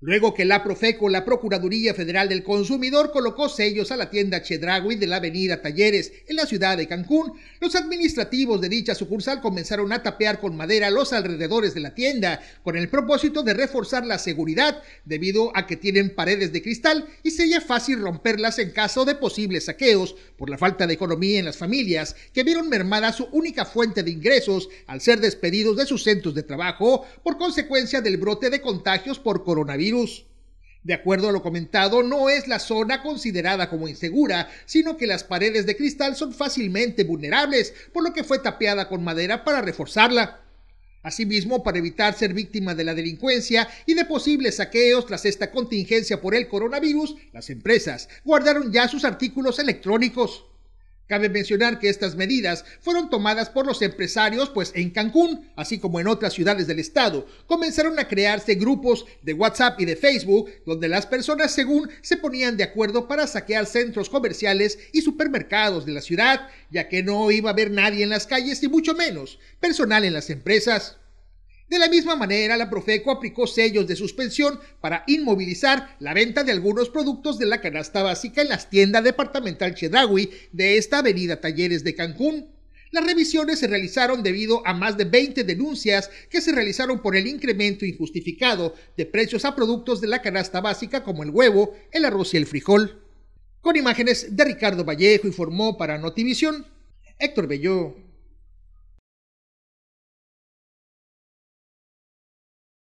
luego que la Profeco, la Procuraduría Federal del Consumidor, colocó sellos a la tienda Chedragui de la avenida Talleres en la ciudad de Cancún, los administrativos de dicha sucursal comenzaron a tapear con madera los alrededores de la tienda, con el propósito de reforzar la seguridad, debido a que tienen paredes de cristal y sería fácil romperlas en caso de posibles saqueos, por la falta de economía en las familias, que vieron mermada su única fuente de ingresos al ser despedidos de sus centros de trabajo por consecuencia del brote de contagios por coronavirus. De acuerdo a lo comentado, no es la zona considerada como insegura, sino que las paredes de cristal son fácilmente vulnerables, por lo que fue tapeada con madera para reforzarla. Asimismo, para evitar ser víctima de la delincuencia y de posibles saqueos tras esta contingencia por el coronavirus, las empresas guardaron ya sus artículos electrónicos. Cabe mencionar que estas medidas fueron tomadas por los empresarios, pues en Cancún, así como en otras ciudades del estado, comenzaron a crearse grupos de WhatsApp y de Facebook, donde las personas, según, se ponían de acuerdo para saquear centros comerciales y supermercados de la ciudad, ya que no iba a haber nadie en las calles y mucho menos personal en las empresas. De la misma manera, la Profeco aplicó sellos de suspensión para inmovilizar la venta de algunos productos de la canasta básica en las tiendas departamental Chedraui de esta avenida Talleres de Cancún. Las revisiones se realizaron debido a más de 20 denuncias que se realizaron por el incremento injustificado de precios a productos de la canasta básica como el huevo, el arroz y el frijol. Con imágenes de Ricardo Vallejo informó para Notivisión Héctor Belló.